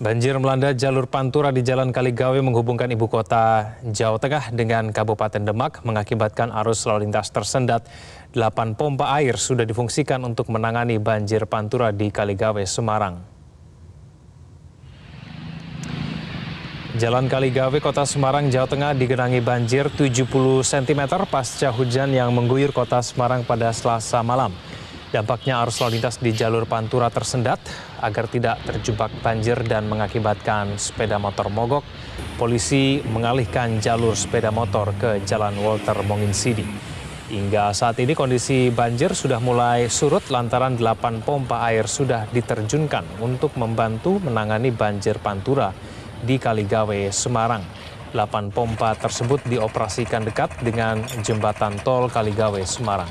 Banjir melanda jalur Pantura di Jalan Kaligawe menghubungkan ibu kota Jawa Tengah dengan Kabupaten Demak mengakibatkan arus lalu lintas tersendat. Delapan pompa air sudah difungsikan untuk menangani banjir Pantura di Kaligawe, Semarang. Jalan Kaligawe, Kota Semarang, Jawa Tengah digenangi banjir 70 cm pasca hujan yang mengguyur Kota Semarang pada Selasa malam. Dampaknya arus lalu lintas di jalur Pantura tersendat agar tidak terjebak banjir dan mengakibatkan sepeda motor mogok. Polisi mengalihkan jalur sepeda motor ke Jalan Walter Monginsidi. Hingga saat ini kondisi banjir sudah mulai surut lantaran 8 pompa air sudah diterjunkan untuk membantu menangani banjir Pantura di Kaligawe, Semarang. 8 pompa tersebut dioperasikan dekat dengan jembatan tol Kaligawe, Semarang.